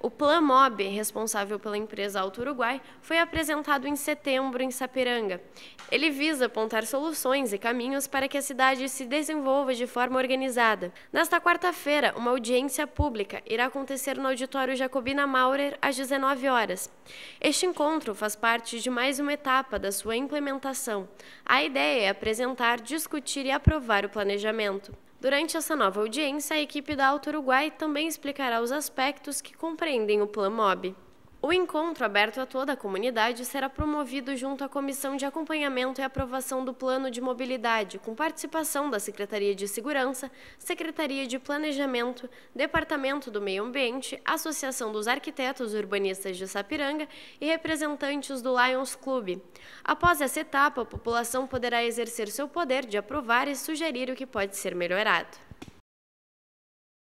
O Plan Mob, responsável pela empresa Alto Uruguai, foi apresentado em setembro em Sapiranga. Ele visa apontar soluções e caminhos para que a cidade se desenvolva de forma organizada. Nesta quarta-feira, uma audiência pública irá acontecer no auditório Jacobina Maurer às 19 horas. Este encontro faz parte de mais uma etapa da sua implementação. A ideia é apresentar, discutir e aprovar o planejamento. Durante essa nova audiência, a equipe da Alto Uruguai também explicará os aspectos que compreendem o Plan MOB. O encontro aberto a toda a comunidade será promovido junto à Comissão de Acompanhamento e Aprovação do Plano de Mobilidade, com participação da Secretaria de Segurança, Secretaria de Planejamento, Departamento do Meio Ambiente, Associação dos Arquitetos Urbanistas de Sapiranga e representantes do Lions Club. Após essa etapa, a população poderá exercer seu poder de aprovar e sugerir o que pode ser melhorado.